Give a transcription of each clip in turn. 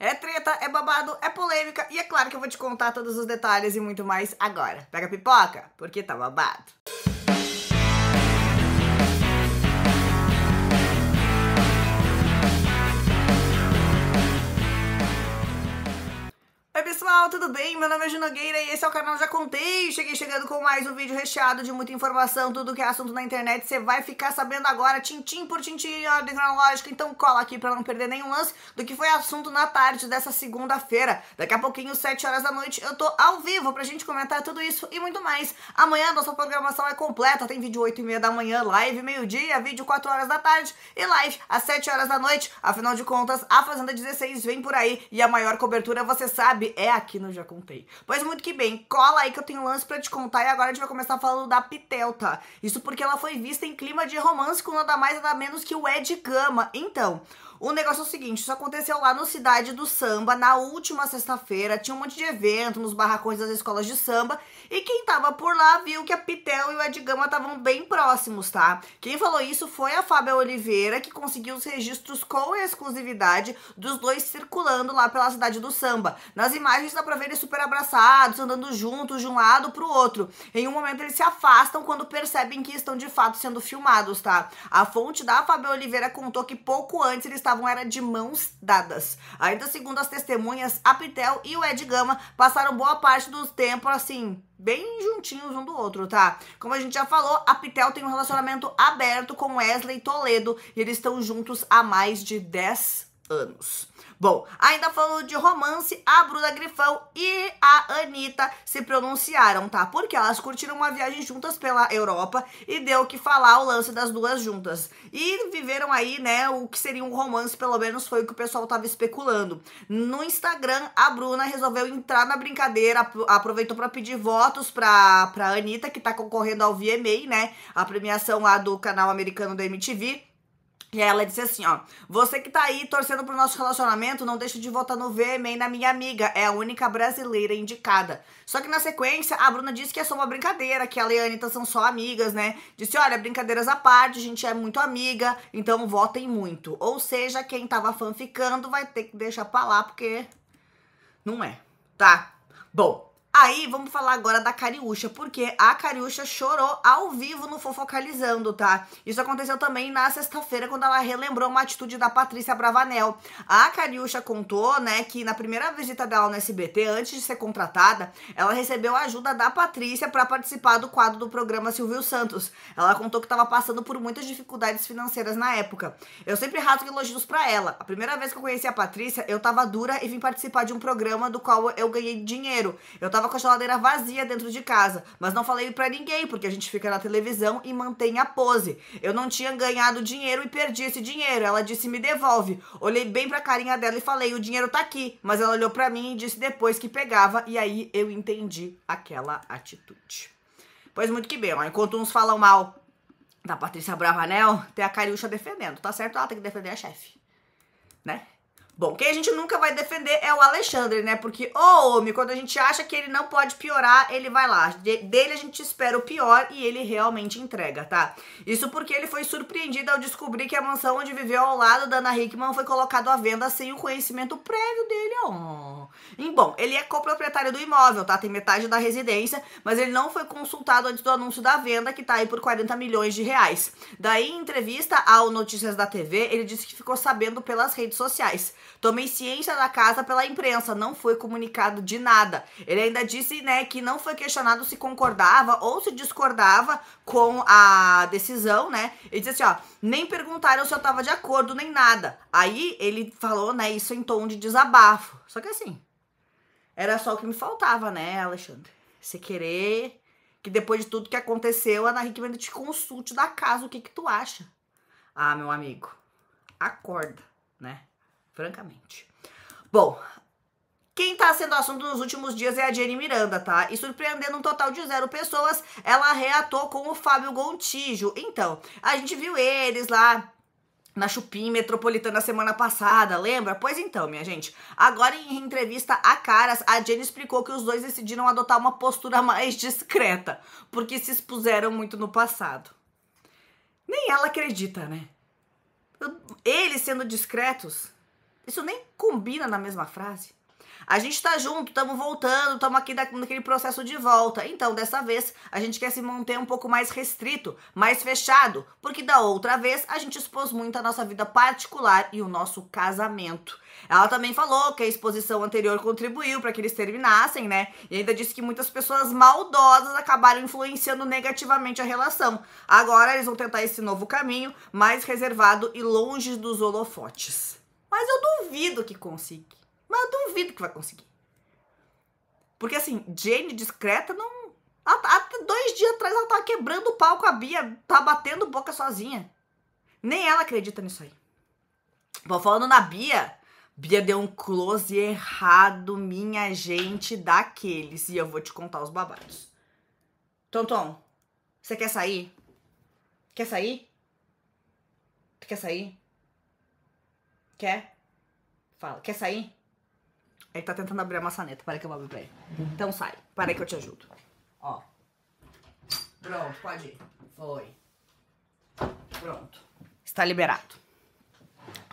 É treta, é babado, é polêmica e é claro que eu vou te contar todos os detalhes e muito mais agora. Pega a pipoca, porque tá babado. pessoal, tudo bem? Meu nome é Ju Nogueira e esse é o canal Já Contei. Cheguei chegando com mais um vídeo recheado de muita informação, tudo que é assunto na internet. Você vai ficar sabendo agora, tintim por tintim, em ordem cronológica. Então cola aqui pra não perder nenhum lance do que foi assunto na tarde dessa segunda-feira. Daqui a pouquinho, 7 horas da noite, eu tô ao vivo pra gente comentar tudo isso e muito mais. Amanhã nossa programação é completa. Tem vídeo 8 e meia da manhã, live meio-dia, vídeo 4 horas da tarde e live às 7 horas da noite. Afinal de contas, a Fazenda 16 vem por aí e a maior cobertura, você sabe, é a aqui no Já Contei. Pois muito que bem, cola aí que eu tenho lance para te contar e agora a gente vai começar falando da Pitelta. Isso porque ela foi vista em clima de romance com nada mais nada menos que o Ed Gama. Então, o negócio é o seguinte, isso aconteceu lá no Cidade do Samba na última sexta-feira, tinha um monte de evento nos barracões das escolas de samba e quem tava por lá viu que a Pitel e o Ed Gama estavam bem próximos, tá? Quem falou isso foi a Fábia Oliveira, que conseguiu os registros com exclusividade dos dois circulando lá pela cidade do samba. Nas imagens dá pra ver eles super abraçados, andando juntos de um lado pro outro. Em um momento eles se afastam quando percebem que estão de fato sendo filmados, tá? A fonte da Fábio Oliveira contou que pouco antes eles estavam era de mãos dadas. Ainda segundo as testemunhas, a Pitel e o Ed Gama passaram boa parte do tempo assim bem juntinhos um do outro, tá? Como a gente já falou, a Pitel tem um relacionamento aberto com Wesley Toledo e eles estão juntos há mais de 10 anos. Bom, ainda falando de romance, a Bruna Grifão e a Anitta se pronunciaram, tá? Porque elas curtiram uma viagem juntas pela Europa e deu o que falar o lance das duas juntas. E viveram aí, né, o que seria um romance, pelo menos foi o que o pessoal tava especulando. No Instagram, a Bruna resolveu entrar na brincadeira, aproveitou para pedir votos pra, pra Anitta, que tá concorrendo ao VMA, né? A premiação lá do canal americano da MTV. E ela disse assim, ó, você que tá aí torcendo pro nosso relacionamento, não deixa de votar no VMA na minha amiga, é a única brasileira indicada. Só que na sequência, a Bruna disse que é só uma brincadeira, que ela e a Anitta tá, são só amigas, né? Disse, olha, brincadeiras à parte, a gente é muito amiga, então votem muito. Ou seja, quem tava fanficando vai ter que deixar pra lá, porque não é, tá? Bom, Aí, vamos falar agora da Cariúcha, porque a Cariúcha chorou ao vivo no Fofocalizando, tá? Isso aconteceu também na sexta-feira, quando ela relembrou uma atitude da Patrícia Bravanel. A Cariúcha contou, né, que na primeira visita dela no SBT, antes de ser contratada, ela recebeu a ajuda da Patrícia para participar do quadro do programa Silvio Santos. Ela contou que estava passando por muitas dificuldades financeiras na época. Eu sempre rasgo elogios para ela. A primeira vez que eu conheci a Patrícia, eu tava dura e vim participar de um programa do qual eu ganhei dinheiro. Eu tava tava com a geladeira vazia dentro de casa, mas não falei para ninguém, porque a gente fica na televisão e mantém a pose. Eu não tinha ganhado dinheiro e perdi esse dinheiro. Ela disse: "Me devolve". Olhei bem para a carinha dela e falei: "O dinheiro tá aqui". Mas ela olhou para mim e disse depois que pegava, e aí eu entendi aquela atitude. Pois muito que bem, ó. enquanto uns falam mal da Patrícia Bravanel, tem a Cariúcha defendendo. Tá certo? Ela tem que defender a chefe, né? Bom, quem a gente nunca vai defender é o Alexandre, né? Porque o homem, quando a gente acha que ele não pode piorar, ele vai lá. De dele a gente espera o pior e ele realmente entrega, tá? Isso porque ele foi surpreendido ao descobrir que a mansão onde viveu ao lado da Ana Hickman foi colocado à venda sem o conhecimento prévio dele. Oh. E, bom, ele é coproprietário do imóvel, tá? Tem metade da residência, mas ele não foi consultado antes do anúncio da venda, que tá aí por 40 milhões de reais. Daí, em entrevista ao Notícias da TV, ele disse que ficou sabendo pelas redes sociais. Tomei ciência da casa pela imprensa, não foi comunicado de nada. Ele ainda disse, né, que não foi questionado se concordava ou se discordava com a decisão, né? Ele disse assim, ó, nem perguntaram se eu tava de acordo nem nada. Aí ele falou, né, isso em tom de desabafo. Só que assim, era só o que me faltava, né, Alexandre? Se querer que depois de tudo que aconteceu, a Ana Hickman te consulte da casa, o que que tu acha? Ah, meu amigo, acorda, né? francamente. Bom, quem está sendo assunto nos últimos dias é a Jenny Miranda, tá? E surpreendendo um total de zero pessoas, ela reatou com o Fábio Gontijo. Então, a gente viu eles lá na Chupim Metropolitana semana passada, lembra? Pois então, minha gente. Agora em entrevista a Caras, a Jenny explicou que os dois decidiram adotar uma postura mais discreta, porque se expuseram muito no passado. Nem ela acredita, né? Eles sendo discretos, isso nem combina na mesma frase. A gente está junto, estamos voltando, estamos aqui naquele processo de volta. Então, dessa vez, a gente quer se manter um pouco mais restrito, mais fechado, porque da outra vez a gente expôs muito a nossa vida particular e o nosso casamento. Ela também falou que a exposição anterior contribuiu para que eles terminassem, né? E ainda disse que muitas pessoas maldosas acabaram influenciando negativamente a relação. Agora eles vão tentar esse novo caminho, mais reservado e longe dos holofotes. Mas eu duvido que consiga. Mas eu duvido que vai conseguir. Porque assim, Jane discreta não. Até dois dias atrás ela tava quebrando o pau com a Bia, tá batendo boca sozinha. Nem ela acredita nisso aí. Vou falando na Bia. Bia deu um close errado, minha gente, daqueles. E eu vou te contar os babados. Tonton, você quer sair? Quer sair? quer sair? Quer? Fala. Quer sair? Ele tá tentando abrir a maçaneta. Para que eu vou abrir pra ele. Então sai. Para que eu te ajudo. Ó. Pronto, pode ir. Foi. Pronto. Está liberado.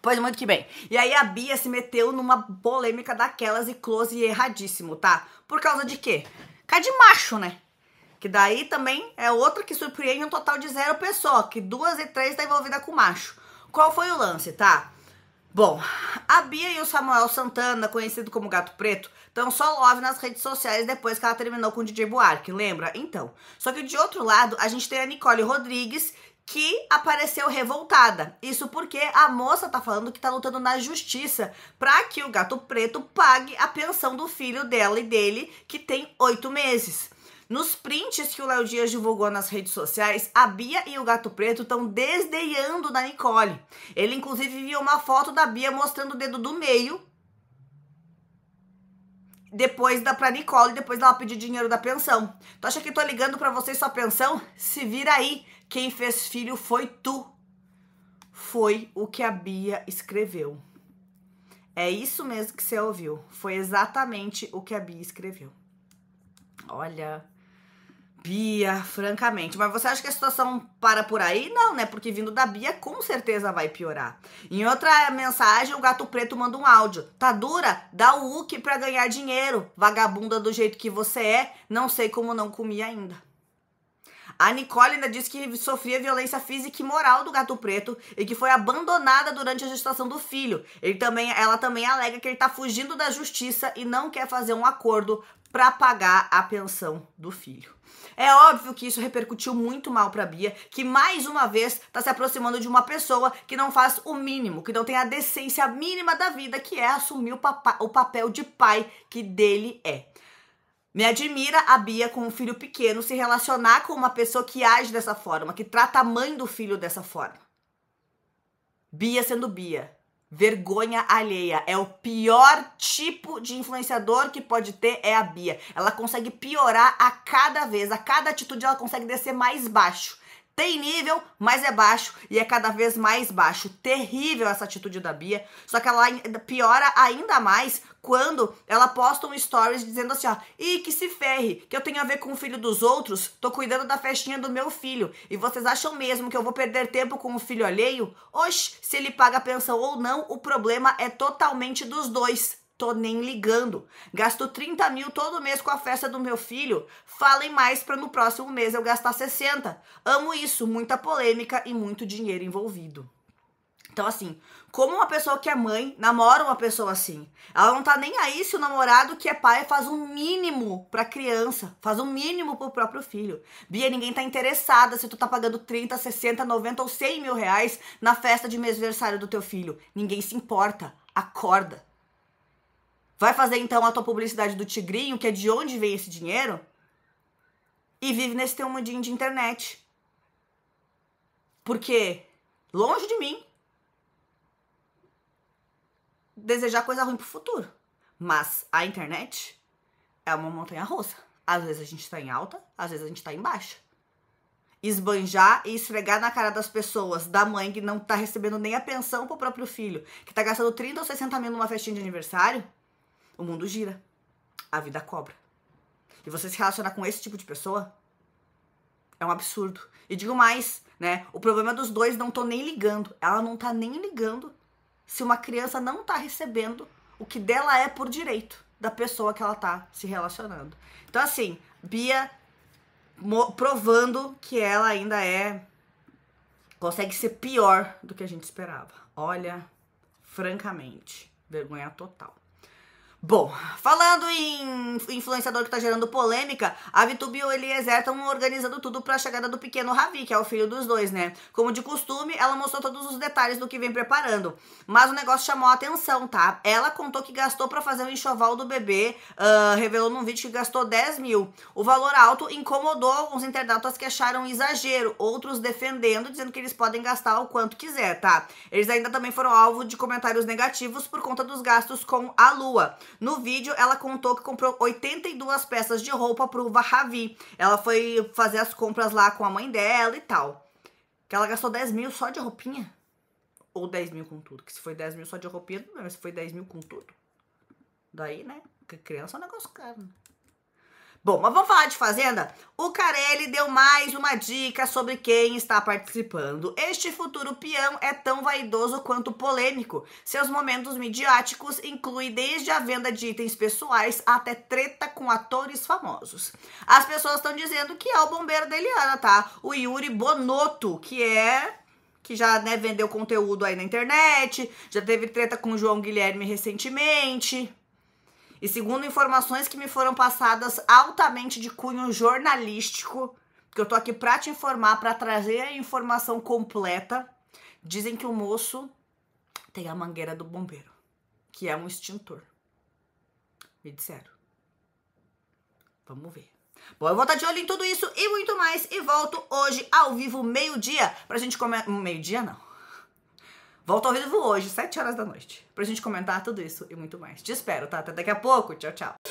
Pois muito que bem. E aí a Bia se meteu numa polêmica daquelas e close erradíssimo, tá? Por causa de quê? Cai de macho, né? Que daí também é outra que surpreende um total de zero pessoa, que duas e três tá envolvida com macho. Qual foi o lance, tá? Bom, a Bia e o Samuel Santana, conhecido como Gato Preto, estão só love nas redes sociais depois que ela terminou com o DJ Buarque, lembra? Então, só que de outro lado, a gente tem a Nicole Rodrigues, que apareceu revoltada. Isso porque a moça tá falando que tá lutando na justiça para que o Gato Preto pague a pensão do filho dela e dele, que tem oito meses. Nos prints que o Léo Dias divulgou nas redes sociais, a Bia e o Gato Preto estão desdeiando da Nicole. Ele, inclusive, viu uma foto da Bia mostrando o dedo do meio depois da pra Nicole, depois dela pedir dinheiro da pensão. Tu acha que tô ligando para vocês sua pensão? Se vira aí. Quem fez filho foi tu. Foi o que a Bia escreveu. É isso mesmo que você ouviu. Foi exatamente o que a Bia escreveu. Olha, Bia, francamente. Mas você acha que a situação para por aí? Não, né? Porque vindo da Bia, com certeza vai piorar. Em outra mensagem, o gato preto manda um áudio. Tá dura? Dá o UC pra ganhar dinheiro. Vagabunda do jeito que você é. Não sei como não comi ainda. A Nicole ainda disse que sofria violência física e moral do gato preto e que foi abandonada durante a gestação do filho. Ele também, ela também alega que ele está fugindo da justiça e não quer fazer um acordo para pagar a pensão do filho. É óbvio que isso repercutiu muito mal para Bia, que mais uma vez está se aproximando de uma pessoa que não faz o mínimo, que não tem a decência mínima da vida, que é assumir o, o papel de pai que dele é. Me admira a Bia com um filho pequeno se relacionar com uma pessoa que age dessa forma, que trata a mãe do filho dessa forma. Bia sendo Bia. Vergonha alheia. É o pior tipo de influenciador que pode ter é a Bia. Ela consegue piorar a cada vez, a cada atitude ela consegue descer mais baixo. Tem nível, mas é baixo e é cada vez mais baixo. Terrível essa atitude da Bia. Só que ela piora ainda mais quando ela posta um stories dizendo assim, ó, e que se ferre, que eu tenho a ver com o filho dos outros, tô cuidando da festinha do meu filho. E vocês acham mesmo que eu vou perder tempo com o filho alheio? Oxe, se ele paga a pensão ou não, o problema é totalmente dos dois. Tô nem ligando. Gasto 30 mil todo mês com a festa do meu filho. Falem mais para no próximo mês eu gastar 60. Amo isso, muita polêmica e muito dinheiro envolvido. Então, assim, como uma pessoa que é mãe namora uma pessoa assim? Ela não tá nem aí se o namorado que é pai faz o um mínimo pra criança, faz o um mínimo pro próprio filho. Bia, ninguém tá interessada se tu tá pagando 30, 60, 90 ou 100 mil reais na festa de aniversário do teu filho. Ninguém se importa. Acorda. Vai fazer então a tua publicidade do Tigrinho, que é de onde vem esse dinheiro, e vive nesse teu mundinho de internet. Porque, longe de mim, desejar coisa ruim pro futuro. Mas a internet é uma montanha russa. Às vezes a gente tá em alta, às vezes a gente tá em baixa. Esbanjar e esfregar na cara das pessoas da mãe que não tá recebendo nem a pensão pro próprio filho, que tá gastando 30 ou 60 mil numa festinha de aniversário o mundo gira. A vida cobra. E você se relacionar com esse tipo de pessoa é um absurdo. E digo mais, né? O problema dos dois não tô nem ligando. Ela não tá nem ligando se uma criança não tá recebendo o que dela é por direito da pessoa que ela tá se relacionando. Então, assim, Bia provando que ela ainda é. consegue ser pior do que a gente esperava. Olha, francamente, vergonha total. Bom, falando em influenciador que está gerando polêmica, a Vitube e o Eliezer estão organizando tudo para a chegada do pequeno Ravi, que é o filho dos dois, né? Como de costume, ela mostrou todos os detalhes do que vem preparando, mas o negócio chamou a atenção, tá? Ela contou que gastou para fazer o um enxoval do bebê, uh, revelou num vídeo que gastou 10 mil. O valor alto incomodou alguns internautas que acharam exagero, outros defendendo, dizendo que eles podem gastar o quanto quiser, tá? Eles ainda também foram alvo de comentários negativos por conta dos gastos com a Lua. No vídeo, ela contou que comprou 82 peças de roupa pro Vahavi. Ela foi fazer as compras lá com a mãe dela e tal. Que ela gastou 10 mil só de roupinha. Ou 10 mil com tudo. Que se foi 10 mil só de roupinha, não, mas se foi 10 mil com tudo. Daí, né? Porque criança é um negócio caro, né? Bom, mas vamos falar de Fazenda? O Carelli deu mais uma dica sobre quem está participando. Este futuro peão é tão vaidoso quanto polêmico. Seus momentos midiáticos incluem desde a venda de itens pessoais até treta com atores famosos. As pessoas estão dizendo que é o bombeiro da Eliana, tá? O Yuri Bonotto, que é que já né, vendeu conteúdo aí na internet, já teve treta com o João Guilherme recentemente. E segundo informações que me foram passadas altamente de cunho jornalístico, que eu tô aqui pra te informar, para trazer a informação completa, dizem que o moço tem a mangueira do bombeiro, que é um extintor. Me disseram. Vamos ver. Bom, eu vou estar tá de olho em tudo isso e muito mais e volto hoje ao vivo meio-dia pra gente comer meio-dia não. Volto ao vivo hoje, 7 horas da noite, pra gente comentar tudo isso e muito mais. Te espero, tá? Até daqui a pouco. Tchau, tchau.